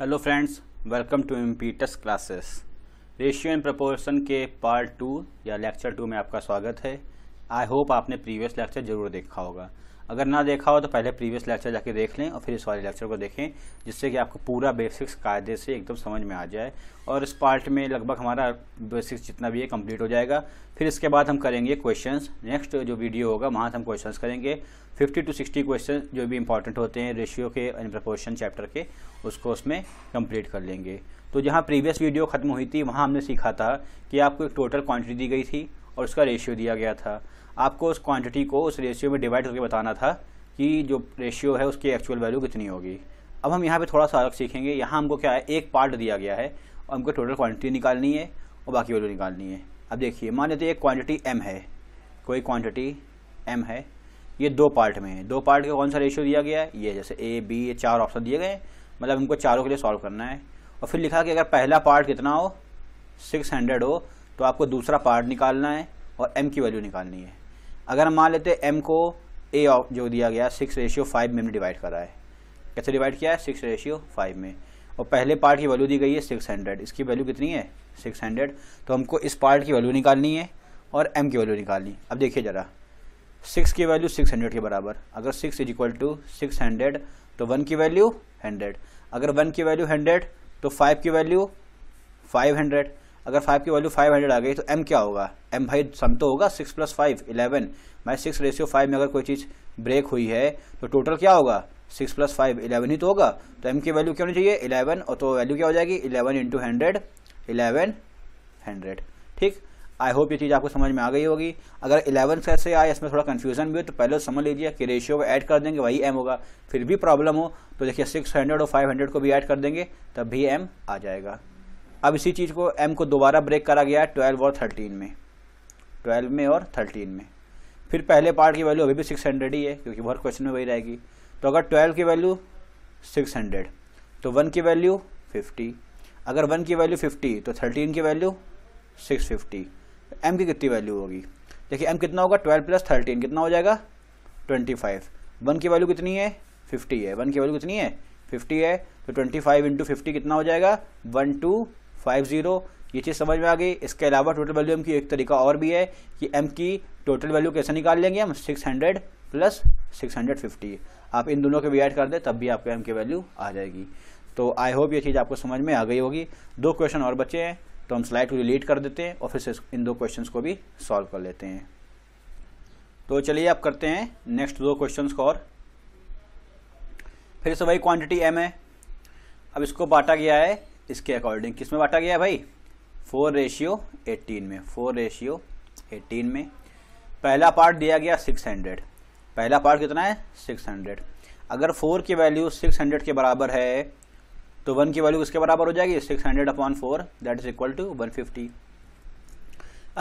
hello friends welcome to impetus classes ratio and proportion के part two या lecture two में आपका स्वागत है आई होप आपने प्रीवियस लेक्चर जरूर देखा होगा अगर ना देखा हो तो पहले प्रीवियस लेक्चर जाके देख लें और फिर इस वाले लेक्चर को देखें जिससे कि आपको पूरा बेसिक्स कायदे से एकदम समझ में आ जाए और इस पार्ट में लगभग हमारा बेसिक्स जितना भी है कंप्लीट हो जाएगा फिर इसके बाद हम करेंगे क्वेश्चंस नेक्स्ट जो वीडियो होगा वहाँ से हम क्वेश्चन करेंगे फिफ्टी टू सिक्सटी क्वेश्चन जो भी इंपॉर्टेंट होते हैं रेशियो के एंड प्रपोर्शन चैप्टर के उसको उसमें कम्प्लीट कर लेंगे तो जहाँ प्रीवियस वीडियो ख़त्म हुई थी वहाँ हमने सीखा था कि आपको एक टोटल क्वांटिटी दी गई थी और उसका रेशियो दिया गया था आपको उस क्वांटिटी को उस रेशियो में डिवाइड करके बताना था कि जो रेशियो है उसकी एक्चुअल वैल्यू कितनी होगी अब हम यहाँ पे थोड़ा सा अलग सीखेंगे यहाँ हमको क्या है एक पार्ट दिया गया है और हमको टोटल क्वांटिटी निकालनी है और बाकी वैल्यू निकालनी है अब देखिए मान लेते एक क्वान्टिटी एम है कोई क्वान्टिटी एम है ये दो पार्ट में है दो पार्ट का कौन सा रेशियो दिया गया है ये जैसे ए बी ये चार ऑप्शन दिए गए मतलब हमको चारों के लिए सॉल्व करना है और फिर लिखा कि अगर पहला पार्ट कितना हो सिक्स हंड्रेड हो तो आपको दूसरा पार्ट निकालना है और एम की वैल्यू निकालनी है अगर हम मान लेते हैं एम को ए जो दिया गया सिक्स रेशियो फाइव में हमने डिवाइड करा है कैसे डिवाइड किया है सिक्स रेशियो फाइव में और पहले पार्ट की वैल्यू दी गई है सिक्स हंड्रेड इसकी वैल्यू कितनी है सिक्स हंड्रेड तो हमको इस पार्ट की वैल्यू निकालनी है और एम की वैल्यू निकालनी अब देखिए ज़रा सिक्स की वैल्यू सिक्स हंड्रेड के बराबर अगर six is equal to six hundred तो वन की वैल्यू हंड्रेड अगर वन की वैल्यू हंड्रेड तो फाइव की वैल्यू फाइव हंड्रेड अगर फाइव की वैल्यू फाइव हंड्रेड आ गई तो एम क्या होगा एम भाई सम तो होगा सिक्स प्लस फाइव इलेवन भाई सिक्स रेशियो फाइव में अगर कोई चीज़ ब्रेक हुई है तो टोटल क्या होगा सिक्स प्लस फाइव इलेवन ही तो होगा तो एम की वैल्यू क्या होनी चाहिए इलेवन और तो वैल्यू क्या हो जाएगी eleven into hundred eleven hundred ठीक आई होप ये चीज़ आपको समझ में आ गई होगी अगर इलेवन कैसे आए इसमें थोड़ा कन्फ्यूजन भी हो तो पहले समझ लीजिए कि रेशियो को ऐड कर देंगे वही एम होगा फिर भी प्रॉब्लम हो तो देखिए सिक्स हंड्रेड और फाइव हंड्रेड को भी ऐड कर देंगे तब भी एम आ जाएगा अब इसी चीज़ को एम को दोबारा ब्रेक करा गया है ट्वेल्व और थर्टीन में ट्वेल्व में और थर्टीन में फिर पहले पार्ट की वैल्यू अभी भी सिक्स हंड्रेड ही है क्योंकि हर क्वेश्चन में वही रहेगी तो अगर ट्वेल्व की वैल्यू सिक्स हंड्रेड तो वन की वैल्यू फिफ्टी अगर वन की वैल्यू फिफ्टी तो थर्टीन की वैल्यू सिक्स फिफ्टी एम की कितनी वैल्यू होगी देखिए एम कितना होगा ट्वेल्व प्लस थर्टीन कितना हो जाएगा ट्वेंटी फाइव वन की वैल्यू कितनी है फिफ्टी है वन की वैल्यू कितनी है फिफ्टी है तो ट्वेंटी फाइव इंटू फिफ्टी कितना हो जाएगा वन टू फाइव जीरो ये चीज़ समझ में आ गई इसके अलावा टोटल वैल्यू एम की एक तरीका और भी है कि एम की टोटल वैल्यू कैसे निकाल लेंगे हम six hundred plus six hundred fifty आप इन दोनों के भी ऐड कर दें तब भी आपके एम की वैल्यू आ जाएगी तो आई होप ये चीज़ आपको समझ में आ गई होगी दो क्वेश्चन और बचे हैं तो हम स्लाइड को डिलीट कर देते हैं और फिर से इन दो क्वेश्चन को भी सॉल्व कर लेते हैं तो चलिए आप करते हैं नेक्स्ट दो क्वेश्चन को और फिर से वही क्वांटिटी एम है अब इसको बांटा गया है इसके अकॉर्डिंग किस में बांटा गया है भाई फोर रेशियो एटीन में फोर रेशियो एटीन में पहला पार्ट दिया गया सिक्स हंड्रेड पहला पार्ट कितना है सिक्स हंड्रेड अगर फोर की वैल्यू सिक्स हंड्रेड के बराबर है तो वन की वैल्यू किसके बराबर हो जाएगी six hundred upon four that is equal to one fifty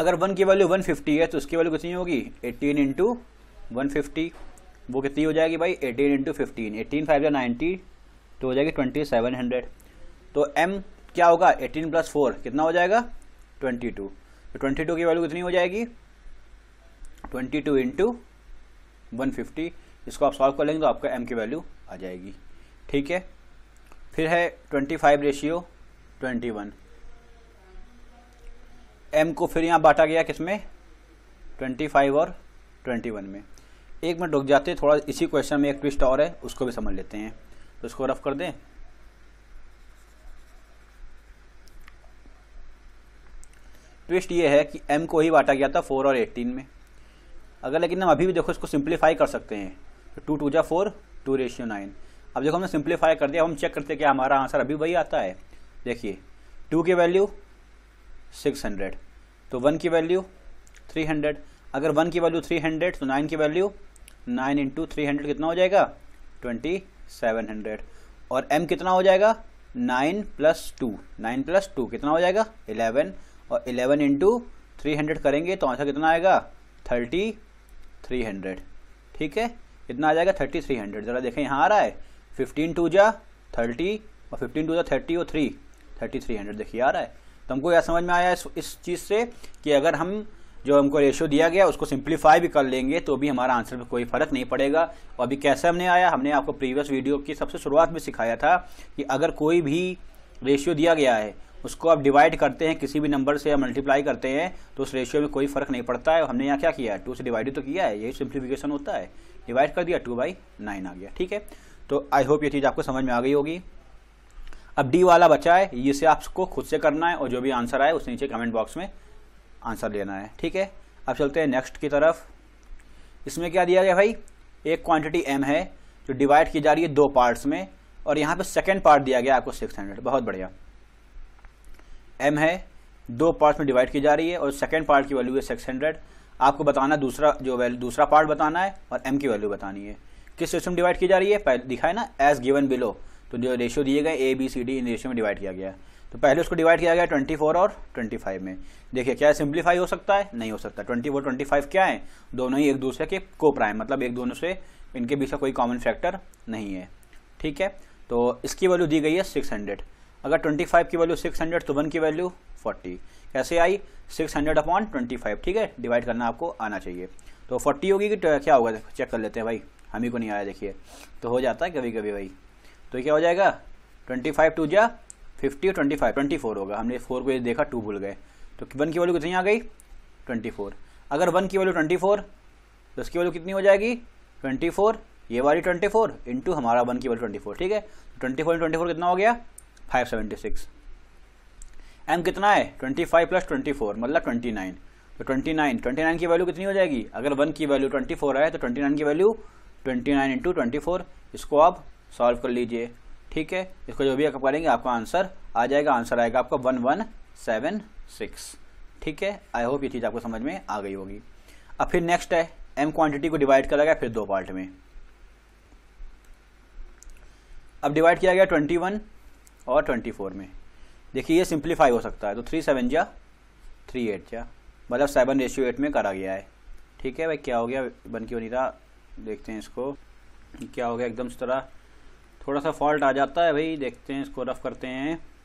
अगर वन की वैल्यू वन फिफ्टी है तो उसकी वैल्यू कितनी होगी एटीन इंटू वन फिफ्टी वो कितनी हो जाएगी भाई eighteen into fifteen eighteen five या नाइन्टी तो हो जाएगी ट्वेंटी सेवन हंड्रेड तो m क्या होगा 18 प्लस फोर कितना हो जाएगा 22 तो 22 की वैल्यू कितनी हो जाएगी 22 टू इंटू वन इसको आप सॉल्व कर लेंगे तो आपका m की वैल्यू आ जाएगी ठीक है फिर है 25 फाइव रेशियो ट्वेंटी एम को फिर यहाँ बांटा गया किसमें 25 और 21 में एक मिनट रुक जाते हैं थोड़ा इसी क्वेश्चन में एक ट्विस्ट और है उसको भी समझ लेते हैं तो इसको रफ कर दें ट्विस्ट ये है कि एम को ही बांटा गया था फोर और एट्टीन में अगर लेकिन हम अभी भी देखो इसको सिंप्लीफाई कर सकते हैं तो टू टू जा फोर टू रेशियो नाइन अब देखो हमने सिंप्लीफाई कर दिया अब हम चेक करते हैं कि हमारा आंसर अभी वही आता है देखिए टू की वैल्यू सिक्स हंड्रेड तो वन की वैल्यू थ्री हंड्रेड अगर वन की वैल्यू थ्री हंड्रेड तो नाइन की value nine into three hundred कितना हो जाएगा ट्वेंटी सेवन हंड्रेड और एम कितना हो जाएगा nine plus two nine plus two कितना हो जाएगा इलेवन और इलेवन इंटू थ्री हंड्रेड करेंगे तो आंसर कितना आएगा थर्टी थ्री हंड्रेड ठीक है कितना आ जाएगा थर्टी थ्री हंड्रेड ज़रा देखें यहाँ आ रहा है फिफ्टीन टू जा थर्टी और फिफ्टीन टू जा थर्टी और थ्री थर्टी थ्री हंड्रेड देखिए आ रहा है तो हमको यह समझ में आया इस, इस चीज़ से कि अगर हम जो हमको रेशियो दिया गया उसको सिंप्लीफाई भी कर लेंगे तो भी हमारा आंसर में कोई फर्क नहीं पड़ेगा और अभी कैसे हमने आया हमने आपको प्रीवियस वीडियो की सबसे शुरुआत में सिखाया था कि अगर कोई भी रेशियो दिया गया है उसको आप डिवाइड करते हैं किसी भी नंबर से या मल्टीप्लाई करते हैं तो उस रेशियो में कोई फर्क नहीं पड़ता है हमने यहाँ क्या किया है टू से डिवाइड तो किया है यही सिंप्लीफिकेशन होता है डिवाइड कर दिया टू बाई नाइन आ गया ठीक है तो आई होप ये चीज़ आपको समझ में आ गई होगी अब डी वाला बचा है ये से आपको खुद से करना है और जो भी आंसर आए उस नीचे कमेंट बॉक्स में आंसर लेना है ठीक है अब चलते हैं नेक्स्ट की तरफ इसमें क्या दिया गया भाई एक क्वांटिटी एम है जो डिवाइड की जा रही है दो पार्ट्स में और यहाँ पे सेकंड पार्ट दिया गया आपको हंड्रेड बहुत बढ़िया एम है दो पार्ट्स में डिवाइड की जा रही है और सेकेंड पार्ट की वैल्यू है सिक्स हंड्रेड आपको बताना दूसरा जो वैल्यू दूसरा पार्ट बताना है और एम की वैल्यू बतानी है किस रेशियो में डिवाइड की जा रही है पहले दिखाए ना एज गिवन बिलो तो जो रेशियो दिए गए ए बी सी डी इन रेशियो में डिवाइड किया गया तो पहले उसको डिवाइड किया गया 24 और 25 में देखिए क्या सिंप्लीफाई हो सकता है नहीं हो सकता 24 और 25 क्या है दोनों ही एक दूसरे के को प्राइम मतलब एक दोनों से इनके बीच का कोई कॉमन फैक्टर नहीं है ठीक है तो इसकी वैल्यू दी गई है 600 अगर 25 की वैल्यू 600 तो 1 की वैल्यू 40 कैसे आई 600 हंड्रेड अपॉन ट्वेंटी ठीक है डिवाइड करना आपको आना चाहिए तो 40 होगी कि तो क्या होगा चेक कर लेते हैं भाई हम ही को नहीं आया देखिए तो हो जाता है कभी कभी भाई तो क्या हो जाएगा ट्वेंटी फाइव टू जा फिफ्टी और ट्वेंटी फाइव ट्वेंटी फोर होगा हमने फोर को ये देखा टू भूल गए तो वन की वैल्यू कितनी आ गई ट्वेंटी फोर अगर वन की वैल्यू ट्वेंटी फोर तो उसकी वैल्यू कितनी हो जाएगी ट्वेंटी फोर ये वाली ट्वेंटी फोर इंटू हमारा वन की वैल्यू ट्वेंटी फोर ठीक है ट्वेंटी फोर ट्वेंटी फोर कितना हो गया फाइव सेवेंटी सिक्स एम कितना है ट्वेंटी फाइव प्लस ट्वेंटी मतलब 29 तो 29 29 की वैल्यू कितनी हो जाएगी अगर वन की वैल्यू ट्वेंटी फोर आए तो ट्वेंटी की वैल्यू 29 नाइन इंटू इसको आप सॉल्व कर लीजिए ठीक है इसको जो भी आप करेंगे आपका आंसर आ जाएगा आंसर आएगा आपका वन वन सेवन सिक्स ठीक है आई होप ये चीज़ आपको समझ में आ गई होगी अब फिर नेक्स्ट है एम क्वांटिटी को डिवाइड करा गया फिर दो पार्ट में अब डिवाइड किया गया ट्वेंटी वन और ट्वेंटी फोर में देखिए ये सिंप्लीफाई हो सकता है तो थ्री सेवन जा थ्री एट जा मतलब सेवन रेशियो एट में करा गया है ठीक है भाई क्या हो गया बन क्यों नहीं रहा देखते हैं इसको क्या हो गया एकदम से तरह थोड़ा सा फॉल्ट आ जाता है भाई देखते हैं इसको रफ करते हैं